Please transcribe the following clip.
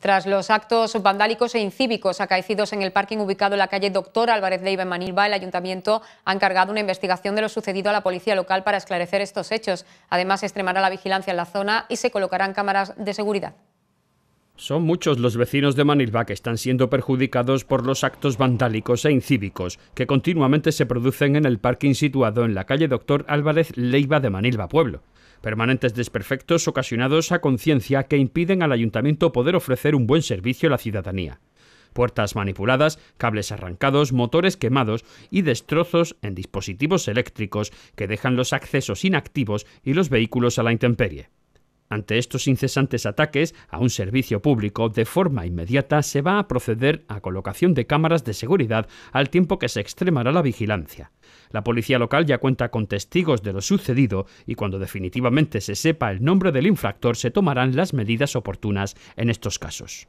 Tras los actos vandálicos e incívicos acaecidos en el parking ubicado en la calle Doctor Álvarez Leiva de Manilva, el Ayuntamiento ha encargado una investigación de lo sucedido a la policía local para esclarecer estos hechos. Además, extremará la vigilancia en la zona y se colocarán cámaras de seguridad. Son muchos los vecinos de Manilva que están siendo perjudicados por los actos vandálicos e incívicos que continuamente se producen en el parking situado en la calle Doctor Álvarez Leiva de Manilva Pueblo permanentes desperfectos ocasionados a conciencia que impiden al ayuntamiento poder ofrecer un buen servicio a la ciudadanía. Puertas manipuladas, cables arrancados, motores quemados y destrozos en dispositivos eléctricos que dejan los accesos inactivos y los vehículos a la intemperie. Ante estos incesantes ataques a un servicio público, de forma inmediata se va a proceder a colocación de cámaras de seguridad al tiempo que se extremará la vigilancia. La policía local ya cuenta con testigos de lo sucedido y cuando definitivamente se sepa el nombre del infractor se tomarán las medidas oportunas en estos casos.